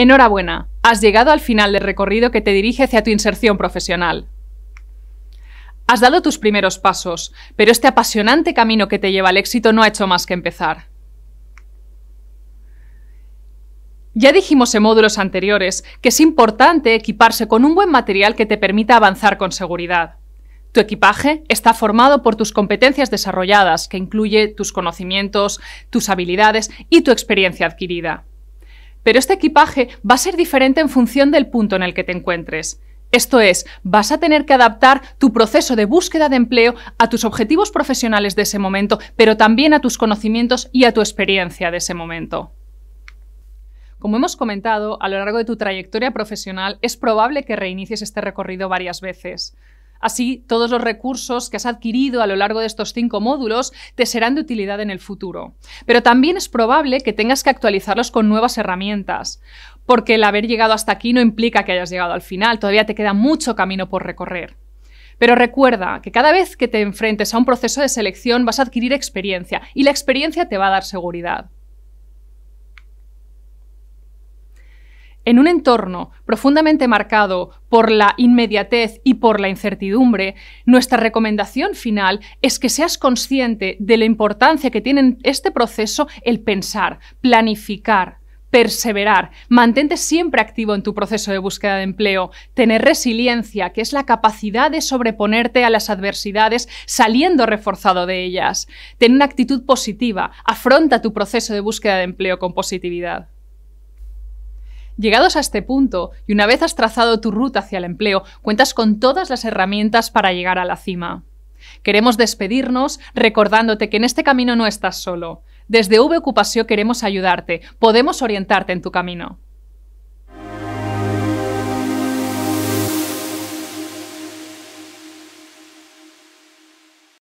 Enhorabuena, has llegado al final del recorrido que te dirige hacia tu inserción profesional. Has dado tus primeros pasos, pero este apasionante camino que te lleva al éxito no ha hecho más que empezar. Ya dijimos en módulos anteriores que es importante equiparse con un buen material que te permita avanzar con seguridad. Tu equipaje está formado por tus competencias desarrolladas, que incluye tus conocimientos, tus habilidades y tu experiencia adquirida. Pero este equipaje va a ser diferente en función del punto en el que te encuentres. Esto es, vas a tener que adaptar tu proceso de búsqueda de empleo a tus objetivos profesionales de ese momento, pero también a tus conocimientos y a tu experiencia de ese momento. Como hemos comentado, a lo largo de tu trayectoria profesional es probable que reinicies este recorrido varias veces. Así, todos los recursos que has adquirido a lo largo de estos cinco módulos te serán de utilidad en el futuro. Pero también es probable que tengas que actualizarlos con nuevas herramientas, porque el haber llegado hasta aquí no implica que hayas llegado al final, todavía te queda mucho camino por recorrer. Pero recuerda que cada vez que te enfrentes a un proceso de selección vas a adquirir experiencia y la experiencia te va a dar seguridad. En un entorno profundamente marcado por la inmediatez y por la incertidumbre, nuestra recomendación final es que seas consciente de la importancia que tiene en este proceso el pensar, planificar, perseverar, mantente siempre activo en tu proceso de búsqueda de empleo, tener resiliencia, que es la capacidad de sobreponerte a las adversidades saliendo reforzado de ellas, tener una actitud positiva, afronta tu proceso de búsqueda de empleo con positividad. Llegados a este punto, y una vez has trazado tu ruta hacia el empleo, cuentas con todas las herramientas para llegar a la cima. Queremos despedirnos recordándote que en este camino no estás solo. Desde V Ocupación queremos ayudarte, podemos orientarte en tu camino.